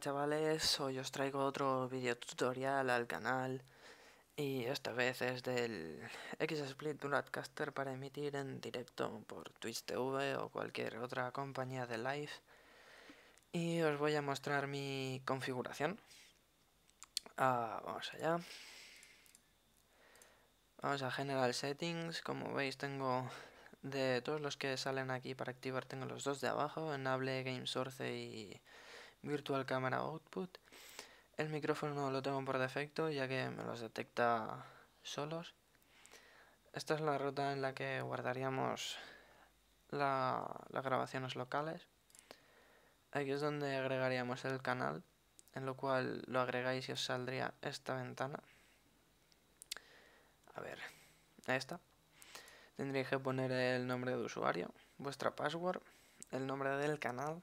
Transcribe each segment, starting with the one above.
chavales, hoy os traigo otro video tutorial al canal y esta vez es del XSplit Broadcaster para emitir en directo por Twitch TV o cualquier otra compañía de live y os voy a mostrar mi configuración. Ah, vamos allá. Vamos a General Settings, como veis tengo de todos los que salen aquí para activar tengo los dos de abajo, Enable Game Source y Virtual Camera Output. El micrófono lo tengo por defecto ya que me los detecta solos. Esta es la ruta en la que guardaríamos las grabaciones locales. Aquí es donde agregaríamos el canal, en lo cual lo agregáis y os saldría esta ventana. A ver, esta. Tendréis que poner el nombre de usuario, vuestra password, el nombre del canal,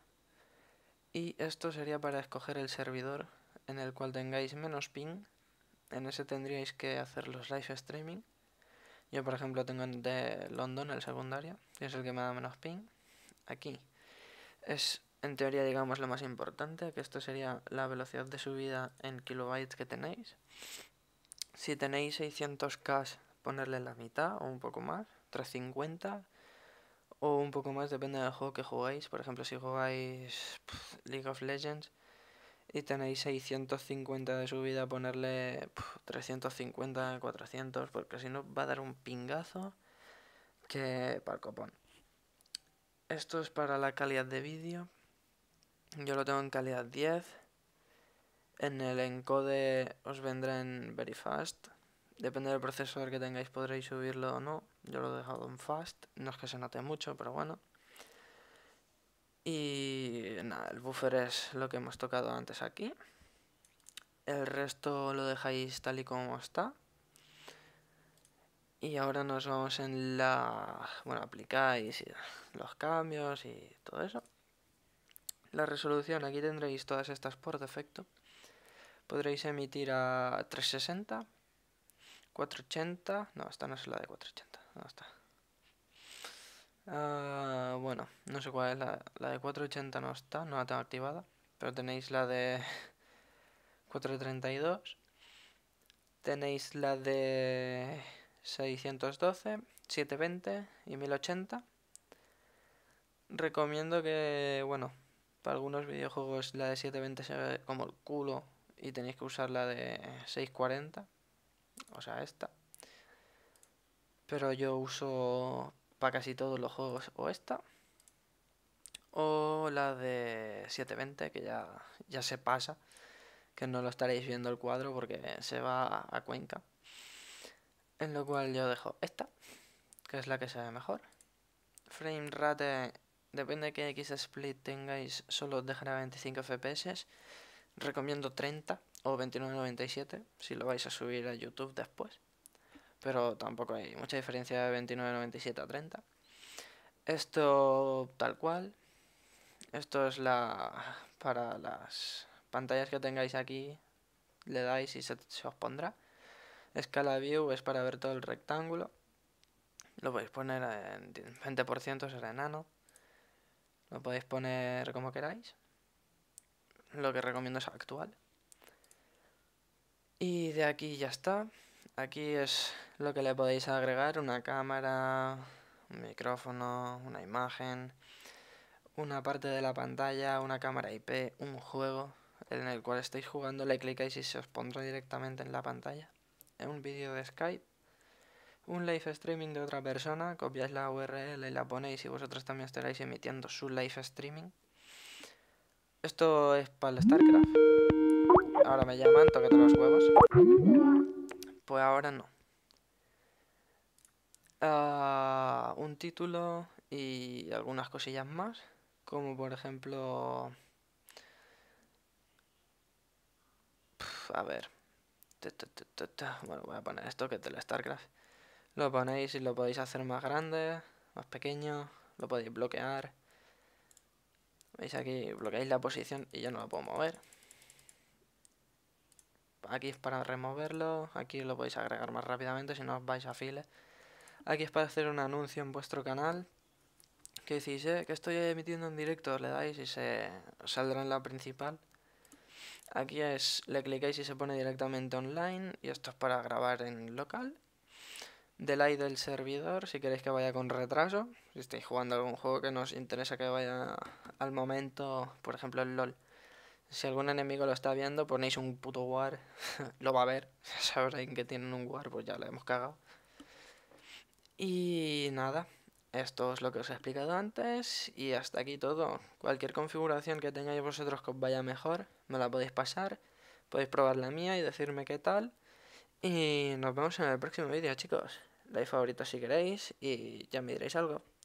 y esto sería para escoger el servidor en el cual tengáis menos ping. En ese tendríais que hacer los live streaming. Yo por ejemplo tengo de London el secundario, que es el que me da menos ping. Aquí es en teoría digamos lo más importante, que esto sería la velocidad de subida en kilobytes que tenéis. Si tenéis 600k, ponerle la mitad o un poco más, 350 o un poco más, depende del juego que jugáis. Por ejemplo, si jugáis League of Legends y tenéis 650 de subida, ponerle 350, 400, porque si no va a dar un pingazo que para copón. Esto es para la calidad de vídeo. Yo lo tengo en calidad 10. En el encode os vendrá en Very Fast. Depende del procesador que tengáis podréis subirlo o no. Yo lo he dejado en fast, no es que se note mucho, pero bueno. Y nada, el buffer es lo que hemos tocado antes aquí. El resto lo dejáis tal y como está. Y ahora nos vamos en la... Bueno, aplicáis los cambios y todo eso. La resolución, aquí tendréis todas estas por defecto. Podréis emitir a 360, 480, no, esta no es la de 480 no está. Ah, bueno, no sé cuál es la, la de 480 no está, no la tengo activada, pero tenéis la de 432, tenéis la de 612, 720 y 1080. Recomiendo que, bueno, para algunos videojuegos la de 720 se ve como el culo y tenéis que usar la de 640, o sea, esta. Pero yo uso para casi todos los juegos o esta. O la de 720, que ya, ya se pasa. Que no lo estaréis viendo el cuadro porque se va a Cuenca. En lo cual yo dejo esta, que es la que se ve mejor. Frame rate, depende de qué X split tengáis, solo dejará 25 FPS. Recomiendo 30 o 29.97 si lo vais a subir a YouTube después pero tampoco hay mucha diferencia de 29.97 a 30. Esto tal cual. Esto es la para las pantallas que tengáis aquí. Le dais y se, se os pondrá. Escala view es para ver todo el rectángulo. Lo podéis poner en 20% será enano. Lo podéis poner como queráis. Lo que recomiendo es actual. Y de aquí ya está. Aquí es lo que le podéis agregar, una cámara, un micrófono, una imagen, una parte de la pantalla, una cámara IP, un juego en el cual estáis jugando, le clicáis y se os pondrá directamente en la pantalla. Un vídeo de Skype, un live streaming de otra persona, copiáis la URL y la ponéis y vosotros también estaréis emitiendo su live streaming. Esto es para el StarCraft. Ahora me llaman, todos los huevos. Pues ahora no. Ah, un título y algunas cosillas más, como por ejemplo... a ver. Bueno, voy a poner esto que es la StarCraft. Lo ponéis y lo podéis hacer más grande, más pequeño, lo podéis bloquear. Veis aquí, bloqueáis la posición y ya no la puedo mover aquí es para removerlo, aquí lo podéis agregar más rápidamente si no os vais a file. Aquí es para hacer un anuncio en vuestro canal, que decís, eh, que estoy emitiendo en directo, le dais y se saldrá en la principal. Aquí es, le clicáis y se pone directamente online, y esto es para grabar en local. Delay del servidor, si queréis que vaya con retraso, si estáis jugando algún juego que nos interesa que vaya al momento, por ejemplo el LOL si algún enemigo lo está viendo, ponéis un puto war. lo va a ver. Sabrán que tienen un war, pues ya lo hemos cagado. Y nada, esto es lo que os he explicado antes y hasta aquí todo. Cualquier configuración que tengáis vosotros que os vaya mejor, me la podéis pasar, podéis probar la mía y decirme qué tal. Y nos vemos en el próximo vídeo, chicos. Like favorito si queréis y ya me diréis algo.